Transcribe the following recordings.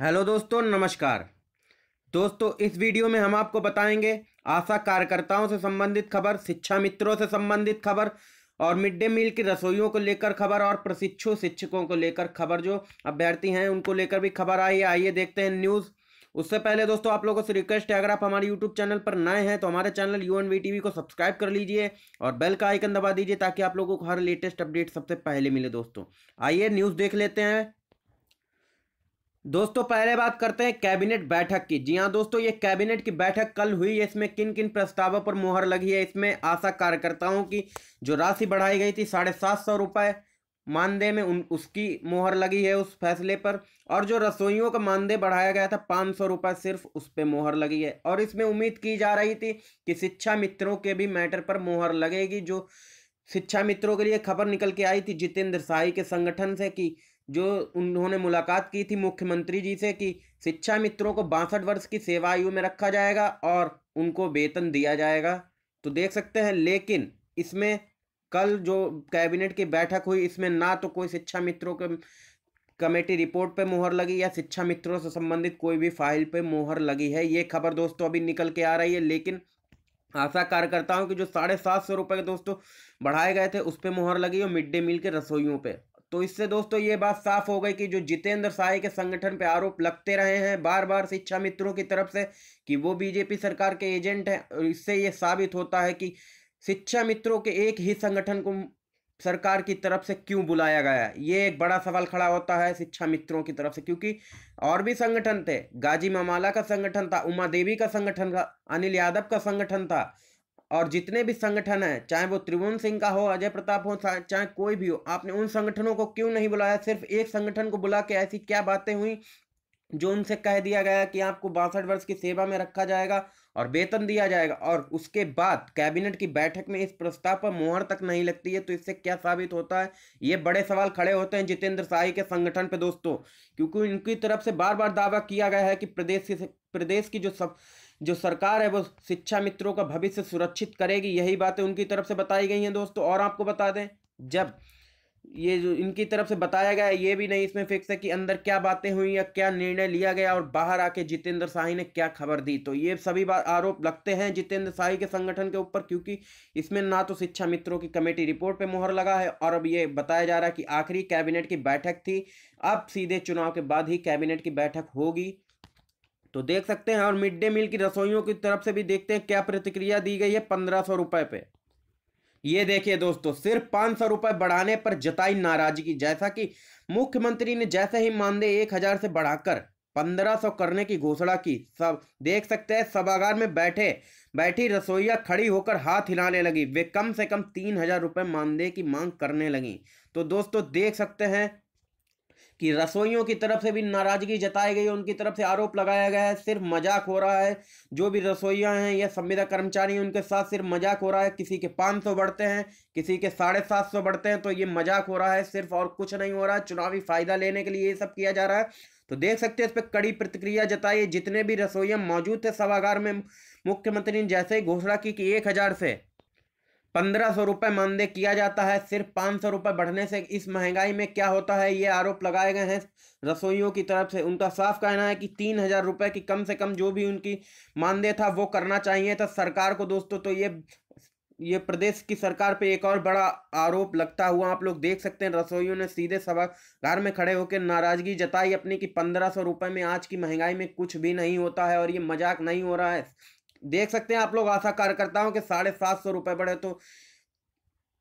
hello दोस्तों नमस्कार दोस्तों इस वीडियो में हम आपको बताएंगे आशा कार्यकर्ताओं से संबंधित खबर शिक्षा मित्रों से संबंधित खबर और मिड डे मील की रसोइयों को लेकर खबर और प्रशिक्षु शिक्षकों को लेकर खबर जो अभ्यर्थी हैं उनको लेकर भी खबर आई है आइए देखते हैं न्यूज़ उससे पहले दोस्तों आप लोगों से रिक्वेस्ट है अगर आप हमारे यूट्यूब चैनल पर नए हैं तो हमारे channel U N V T V को सब्सक्राइब कर लीजिए और बेल का आइकन दबा दीजिए ताकि आप लोगों को हर लेटेस्ट अपडेट सबसे पहले मिले दोस्तों आइए न्यूज़ देख लेते हैं दोस्तों पहले बात करते हैं कैबिनेट बैठक की जी हाँ दोस्तों ये कैबिनेट की बैठक कल हुई है इसमें किन किन प्रस्तावों पर मुहर लगी है इसमें आशा कार्यकर्ताओं की जो राशि बढ़ाई गई थी साढ़े सात सौ रुपये मानदेय में उन उसकी मुहर लगी है उस फैसले पर और जो रसोइयों का मानदेय बढ़ाया गया था पाँच सौ रुपये सिर्फ उस पर मोहर लगी है और इसमें उम्मीद की जा रही थी कि शिक्षा मित्रों के भी मैटर पर मोहर लगेगी जो शिक्षा मित्रों के लिए खबर निकल के आई थी जितेंद्र शाही के संगठन से कि जो उन्होंने मुलाकात की थी मुख्यमंत्री जी से कि शिक्षा मित्रों को बासठ वर्ष की सेवा आयु में रखा जाएगा और उनको वेतन दिया जाएगा तो देख सकते हैं लेकिन इसमें कल जो कैबिनेट की बैठक हुई इसमें ना तो कोई शिक्षा मित्रों के कमेटी रिपोर्ट पे मोहर लगी या शिक्षा मित्रों से संबंधित कोई भी फाइल पे मोहर लगी है ये खबर दोस्तों अभी निकल के आ रही है लेकिन आशा कार्यकर्ताओं की जो साढ़े सात सौ रुपये दोस्तों बढ़ाए गए थे उस पर मोहर लगी और मिड डे मील के रसोइयों पर तो इससे दोस्तों ये बात साफ हो गई कि जो जितेंद्र साय के संगठन पे आरोप लगते रहे हैं बार बार शिक्षा मित्रों की तरफ से कि वो बीजेपी सरकार के एजेंट हैं और इससे ये साबित होता है कि शिक्षा मित्रों के एक ही संगठन को सरकार की तरफ से क्यों बुलाया गया ये एक बड़ा सवाल खड़ा होता है शिक्षा मित्रों की तरफ से क्योंकि और भी संगठन थे गाजी ममाला का संगठन था उमा देवी का संगठन था अनिल यादव का संगठन था और जितने भी संगठन हैं चाहे वो त्रिभुवन सिंह का हो अजय प्रताप हो चाहे कोई भी हो आपने उन संगठनों को क्यों नहीं बुलाया सिर्फ एक संगठन को बुला के ऐसी क्या बातें हुई जो उनसे कह दिया गया कि आपको बासठ वर्ष की सेवा में रखा जाएगा और वेतन दिया जाएगा और उसके बाद कैबिनेट की बैठक में इस प्रस्ताव पर मुहर तक नहीं लगती है तो इससे क्या साबित होता है ये बड़े सवाल खड़े होते हैं जितेंद्र शाही के संगठन पे दोस्तों क्योंकि इनकी तरफ से बार बार दावा किया गया है कि प्रदेश की प्रदेश की जो सब जो सरकार है वो शिक्षा मित्रों का भविष्य सुरक्षित करेगी यही बातें उनकी तरफ से बताई गई हैं दोस्तों और आपको बता दें जब ये जो इनकी तरफ से बताया गया ये भी नहीं इसमें फिक्स है कि अंदर क्या बातें हुई या क्या निर्णय लिया गया और बाहर आके जितेंद्र शाही ने क्या खबर दी तो ये सभी बात आरोप लगते हैं जितेंद्र शाही के संगठन के ऊपर क्योंकि इसमें ना तो शिक्षा मित्रों की कमेटी रिपोर्ट पे मोहर लगा है और अब ये बताया जा रहा है कि आखिरी कैबिनेट की बैठक थी अब सीधे चुनाव के बाद ही कैबिनेट की बैठक होगी तो देख सकते हैं और मिड डे मील की रसोइयों की तरफ से भी देखते हैं क्या प्रतिक्रिया दी गई है पंद्रह सौ रुपये पे ये देखिए दोस्तों सिर्फ पांच सौ रुपए बढ़ाने पर जताई नाराजगी जैसा कि मुख्यमंत्री ने जैसे ही मानदेय एक हजार से बढ़ाकर पंद्रह सौ करने की घोषणा की सब देख सकते हैं सभागार में बैठे बैठी रसोईया खड़ी होकर हाथ हिलाने लगी वे कम से कम तीन हजार रुपये मानदेय की मांग करने लगी तो दोस्तों देख सकते हैं कि रसोइयों की तरफ से भी नाराजगी जताई गई है उनकी तरफ से आरोप लगाया गया है सिर्फ मजाक हो रहा है जो भी रसोइयाँ हैं या संविदा कर्मचारी हैं उनके साथ सिर्फ मजाक हो रहा है किसी के पाँच सौ बढ़ते हैं किसी के साढ़े सात सौ बढ़ते हैं तो ये मजाक हो रहा है सिर्फ और कुछ नहीं हो रहा है चुनावी फ़ायदा लेने के लिए ये सब किया जा रहा है तो देख सकते हैं इस पर कड़ी प्रतिक्रिया जताई जितने भी रसोइयाँ मौजूद थे सभागार में मुख्यमंत्री ने जैसे ही घोषणा की कि एक हज़ार से पंद्रह सौ रुपये मानदेय किया जाता है सिर्फ पाँच सौ रुपये बढ़ने से इस महंगाई में क्या होता है ये आरोप लगाए गए हैं रसोइयों की तरफ से उनका साफ कहना है कि तीन हज़ार रुपये की कम से कम जो भी उनकी मानदेय था वो करना चाहिए था सरकार को दोस्तों तो ये ये प्रदेश की सरकार पे एक और बड़ा आरोप लगता हुआ आप लोग देख सकते हैं रसोइयों ने सीधे सभागार में खड़े होकर नाराजगी जताई अपनी कि पंद्रह सौ रुपये में आज की महंगाई में कुछ भी नहीं होता है और ये मजाक नहीं हो रहा है देख सकते हैं आप लोग आशा कार्यकर्ता हूँ कि साढ़े सात सौ रुपये बढ़े तो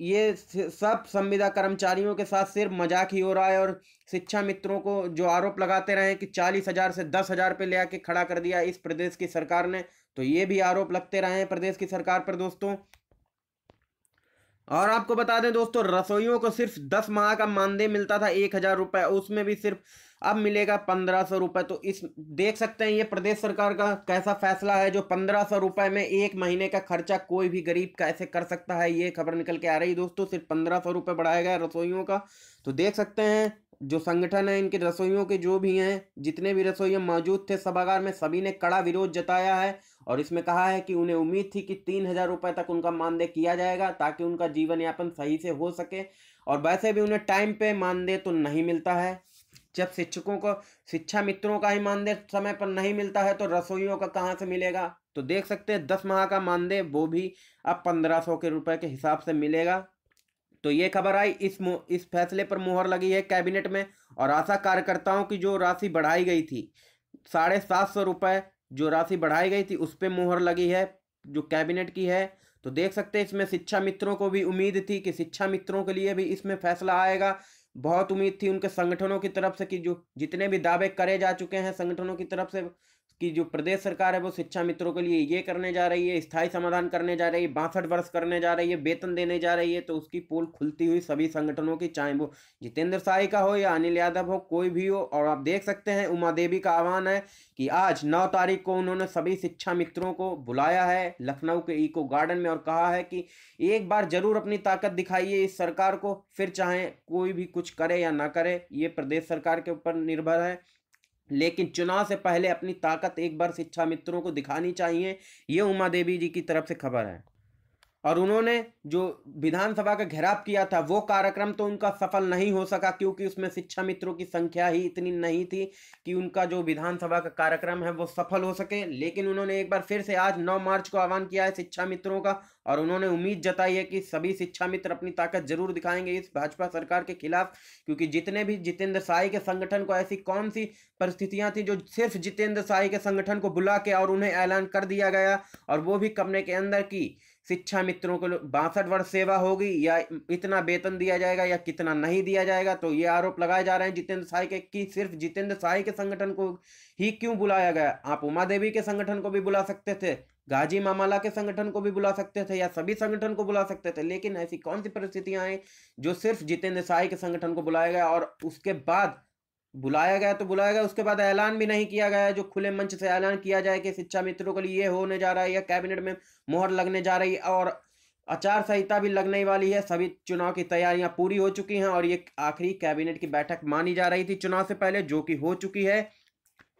ये सब संविदा कर्मचारियों के साथ सिर्फ मजाक ही हो रहा है और शिक्षा मित्रों को जो आरोप लगाते रहे कि चालीस हज़ार से दस हज़ार पे ले आके खड़ा कर दिया इस प्रदेश की सरकार ने तो ये भी आरोप लगते रहे हैं प्रदेश की सरकार पर दोस्तों और आपको बता दें दोस्तों रसोइयों को सिर्फ दस माह का मानदेय मिलता था एक हज़ार रुपये उसमें भी सिर्फ अब मिलेगा पंद्रह सौ रुपये तो इस देख सकते हैं ये प्रदेश सरकार का कैसा फैसला है जो पंद्रह सौ रुपये में एक महीने का खर्चा कोई भी गरीब कैसे कर सकता है ये खबर निकल के आ रही दोस्तों सिर्फ पंद्रह सौ रुपये बढ़ाया गया रसोइयों का तो देख सकते हैं जो संगठन है इनके रसोइयों के जो भी हैं जितने भी रसोइये मौजूद थे सभागार में सभी ने कड़ा विरोध जताया है और इसमें कहा है कि उन्हें उम्मीद थी कि तीन हजार रुपये तक उनका मानदेय किया जाएगा ताकि उनका जीवन यापन सही से हो सके और वैसे भी उन्हें टाइम पे मानदेय तो नहीं मिलता है जब शिक्षकों को शिक्षा मित्रों का ही मानदेय समय पर नहीं मिलता है तो रसोइयों का कहाँ से मिलेगा तो देख सकते हैं दस माह का मानदेय वो भी अब पंद्रह सौ के रुपए के हिसाब से मिलेगा तो ये खबर आई इस इस फैसले पर मुहर लगी है कैबिनेट में और आशा कार्यकर्ताओं की जो राशि बढ़ाई गई थी साढ़े सात सौ रुपये जो राशि बढ़ाई गई थी उस पर मुहर लगी है जो कैबिनेट की है तो देख सकते हैं इसमें शिक्षा मित्रों को भी उम्मीद थी कि शिक्षा मित्रों के लिए भी इसमें फैसला आएगा बहुत उम्मीद थी उनके संगठनों की तरफ से कि जो जितने भी दावे करे जा चुके हैं संगठनों की तरफ से कि जो प्रदेश सरकार है वो शिक्षा मित्रों के लिए ये करने जा रही है स्थायी समाधान करने जा रही है बासठ वर्ष करने जा रही है वेतन देने जा रही है तो उसकी पोल खुलती हुई सभी संगठनों की चाहे वो जितेंद्र साई का हो या अनिल यादव हो कोई भी हो और आप देख सकते हैं उमा देवी का आह्वान है कि आज नौ तारीख को उन्होंने सभी शिक्षा मित्रों को बुलाया है लखनऊ के इको गार्डन में और कहा है कि एक बार जरूर अपनी ताकत दिखाइए इस सरकार को फिर चाहे कोई भी कुछ करे या ना करे ये प्रदेश सरकार के ऊपर निर्भर है लेकिन चुनाव से पहले अपनी ताकत एक बार शिक्षा मित्रों को दिखानी चाहिए ये उमा देवी जी की तरफ से खबर है और उन्होंने जो विधानसभा का घेराव किया था वो कार्यक्रम तो उनका सफल नहीं हो सका क्योंकि उसमें शिक्षा मित्रों की संख्या ही इतनी नहीं थी कि उनका जो विधानसभा का कार्यक्रम है वो सफल हो सके लेकिन उन्होंने एक बार फिर से आज 9 मार्च को आह्वान किया है शिक्षा मित्रों का और उन्होंने उम्मीद जताई है कि सभी शिक्षा मित्र अपनी ताकत जरूर दिखाएंगे इस भाजपा सरकार के खिलाफ क्योंकि जितने भी जितेंद्र साई के संगठन को ऐसी कौन सी परिस्थितियां थी जो सिर्फ जितेंद्र साई के संगठन को बुला के और उन्हें ऐलान कर दिया गया और वो भी कमरे के अंदर की शिक्षा मित्रों को बासठ वर्ष सेवा होगी या इतना वेतन दिया जाएगा या कितना नहीं दिया जाएगा तो ये आरोप लगाए जा रहे हैं जितेंद्र साय के कि सिर्फ जितेंद्र साय के संगठन को ही क्यों बुलाया गया आप उमा देवी के संगठन को भी बुला सकते थे गाजी मामाला के संगठन को भी बुला सकते थे या सभी संगठन को बुला सकते थे लेकिन ऐसी कौन सी परिस्थितियां आई जो सिर्फ जितेंद्र साय के संगठन को बुलाया गया और उसके बाद बुलाया गया तो बुलाया गया उसके बाद ऐलान भी नहीं किया गया जो खुले मंच से ऐलान किया जाए कि शिक्षा मित्रों के लिए ये होने जा रहा है या कैबिनेट में मोहर लगने जा रही है और आचार संहिता भी लगने वाली है सभी चुनाव की तैयारियां पूरी हो चुकी हैं और ये आखिरी कैबिनेट की बैठक मानी जा रही थी चुनाव से पहले जो कि हो चुकी है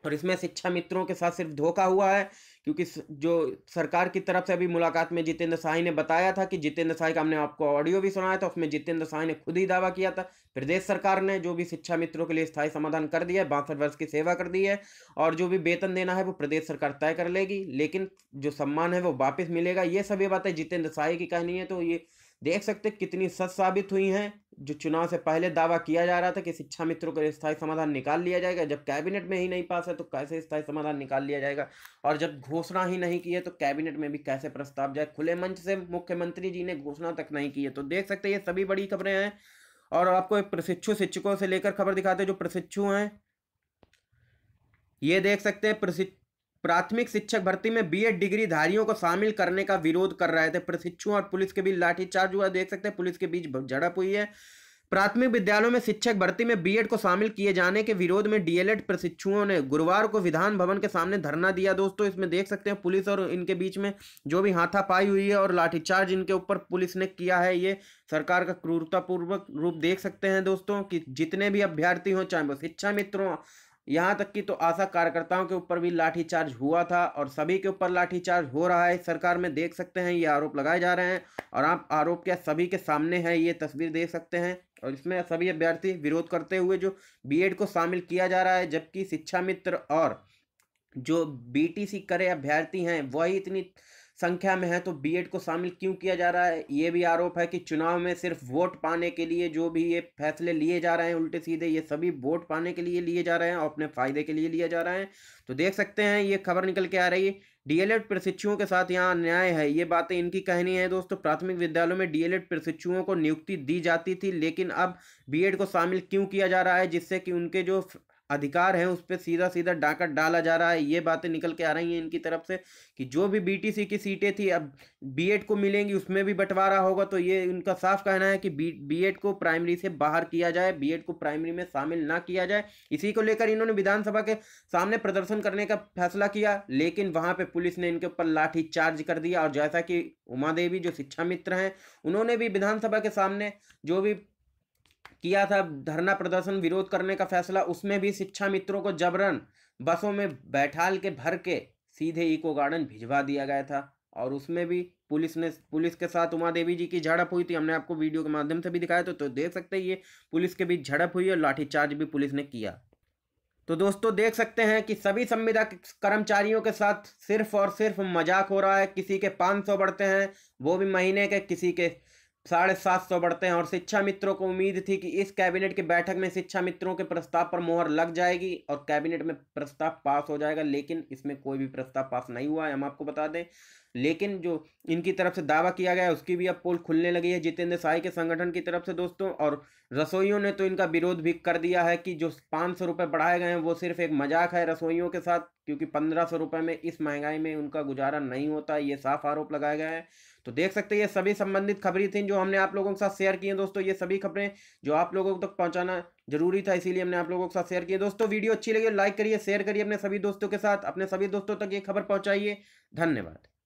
और इसमें शिक्षा मित्रों के साथ सिर्फ धोखा हुआ है क्योंकि जो सरकार की तरफ से अभी मुलाकात में जितेंद्र साई ने बताया था कि जितेंद्र साई का हमने आपको ऑडियो भी सुनाया था उसमें जितेंद्र साई ने खुद ही दावा किया था प्रदेश सरकार ने जो भी शिक्षा मित्रों के लिए स्थायी समाधान कर दिया है बासठ वर्ष की सेवा कर दी है और जो भी वेतन देना है वो प्रदेश सरकार तय कर लेगी लेकिन जो सम्मान है वो वापस मिलेगा ये सभी बातें जितेंद्र साई की कहनी है तो ये देख सकते कितनी सच साबित हुई हैं जो चुनाव से पहले दावा किया जा रहा था कि शिक्षा मित्रों का स्थायी समाधान निकाल लिया जाएगा जब कैबिनेट में ही नहीं पास है तो कैसे स्थायी समाधान निकाल लिया जाएगा और जब घोषणा ही नहीं की है तो कैबिनेट में भी कैसे प्रस्ताव जाए खुले मंच से मुख्यमंत्री जी ने घोषणा तक नहीं की है तो देख सकते ये सभी बड़ी खबरें हैं और आपको एक प्रशिक्षु शिक्षकों से लेकर खबर दिखाते हैं जो प्रशिक्षु हैं ये देख सकते हैं प्रशिक्षु प्राथमिक शिक्षक भर्ती में बीएड डिग्री धारियों को शामिल करने का विरोध कर रहे थे प्रशिक्षुओं और पुलिस के बीच लाठीचार्ज हुआ देख सकते हैं पुलिस के बीच झड़प हुई है प्राथमिक विद्यालयों में शिक्षक भर्ती में बीएड को शामिल किए जाने के विरोध में डीएलएड प्रशिक्षुओं ने गुरुवार को विधान भवन के सामने धरना दिया दोस्तों इसमें देख सकते हैं पुलिस और इनके बीच में जो भी हाथापाई हुई है और लाठीचार्ज इनके ऊपर पुलिस ने किया है ये सरकार का क्रूरतापूर्वक रूप देख सकते हैं दोस्तों कि जितने भी अभ्यर्थी हों चाहे वो शिक्षा मित्र हों यहाँ तक कि तो आशा कार्यकर्ताओं के ऊपर भी लाठीचार्ज हुआ था और सभी के ऊपर लाठीचार्ज हो रहा है सरकार में देख सकते हैं ये आरोप लगाए जा रहे हैं और आप आरोप क्या सभी के सामने है ये तस्वीर देख सकते हैं और इसमें सभी अभ्यर्थी विरोध करते हुए जो बीएड को शामिल किया जा रहा है जबकि शिक्षा मित्र और जो बीटीसी करे अभ्यर्थी हैं वही इतनी संख्या में है तो बीएड को शामिल क्यों किया जा रहा है ये भी आरोप है कि चुनाव में सिर्फ वोट पाने के लिए जो भी ये फैसले लिए जा रहे हैं उल्टे सीधे ये सभी वोट पाने के लिए लिए जा रहे हैं और अपने फायदे के लिए लिए जा रहे हैं तो देख सकते हैं ये खबर निकल के आ रही है डीएलएड प्रशिक्षुओं के साथ यहाँ अन्याय है ये बातें इनकी कहनी है दोस्तों प्राथमिक विद्यालयों में डीएलएड प्रशिक्षुओं को नियुक्ति दी जाती थी लेकिन अब बीएड को शामिल क्यों किया जा रहा है जिससे कि उनके जो अधिकार हैं उस पर सीधा सीधा डाका डाला जा रहा है ये बातें निकल के आ रही हैं इनकी तरफ से कि जो भी बीटीसी की सीटें थी अब बीएड को मिलेंगी उसमें भी बंटवारा होगा तो ये उनका साफ कहना है कि बी बीएड को प्राइमरी से बाहर किया जाए बीएड को प्राइमरी में शामिल ना किया जाए इसी को लेकर इन्होंने विधानसभा के सामने प्रदर्शन करने का फैसला किया लेकिन वहाँ पर पुलिस ने इनके ऊपर लाठी चार्ज कर दिया और जैसा कि उमा देवी जो शिक्षा मित्र हैं उन्होंने भी विधानसभा के सामने जो भी किया था धरना प्रदर्शन विरोध करने का फैसला उसमें भी शिक्षा मित्रों को जबरन बसों में बैठाल के भर के सीधे इको गार्डन भिजवा दिया गया था और उसमें भी पुलिस ने पुलिस के साथ उमा देवी जी की झड़प हुई थी हमने आपको वीडियो के माध्यम से भी दिखाया तो, तो देख सकते हैं ये पुलिस के बीच झड़प हुई और लाठीचार्ज भी पुलिस ने किया तो दोस्तों देख सकते हैं कि सभी संविदा कर्मचारियों के साथ सिर्फ और सिर्फ मजाक हो रहा है किसी के 500 बढ़ते हैं वो भी महीने के किसी के साढ़े सात सौ बढ़ते हैं और शिक्षा मित्रों को उम्मीद थी कि इस कैबिनेट की बैठक में शिक्षा मित्रों के प्रस्ताव पर मोहर लग जाएगी और कैबिनेट में प्रस्ताव पास हो जाएगा लेकिन इसमें कोई भी प्रस्ताव पास नहीं हुआ है हम आपको बता दें लेकिन जो इनकी तरफ से दावा किया गया उसकी भी अब पोल खुलने लगी है जितेंद्र साय के संगठन की तरफ से दोस्तों और रसोइयों ने तो इनका विरोध भी कर दिया है कि जो पाँच सौ रुपये बढ़ाए गए हैं वो सिर्फ एक मजाक है रसोइयों के साथ क्योंकि पंद्रह सौ रुपये में इस महंगाई में उनका गुजारा नहीं होता ये साफ आरोप लगाया गया है तो देख सकते हैं ये सभी संबंधित खबरें थी जो हमने आप लोगों के साथ शेयर की हैं दोस्तों ये सभी खबरें जो आप लोगों तक पहुंचाना जरूरी था इसीलिए हमने आप लोगों के साथ शेयर किए दोस्तों वीडियो अच्छी लगी लाइक करिए शेयर करिए अपने सभी दोस्तों के साथ अपने सभी दोस्तों तक ये खबर पहुँचाइए धन्यवाद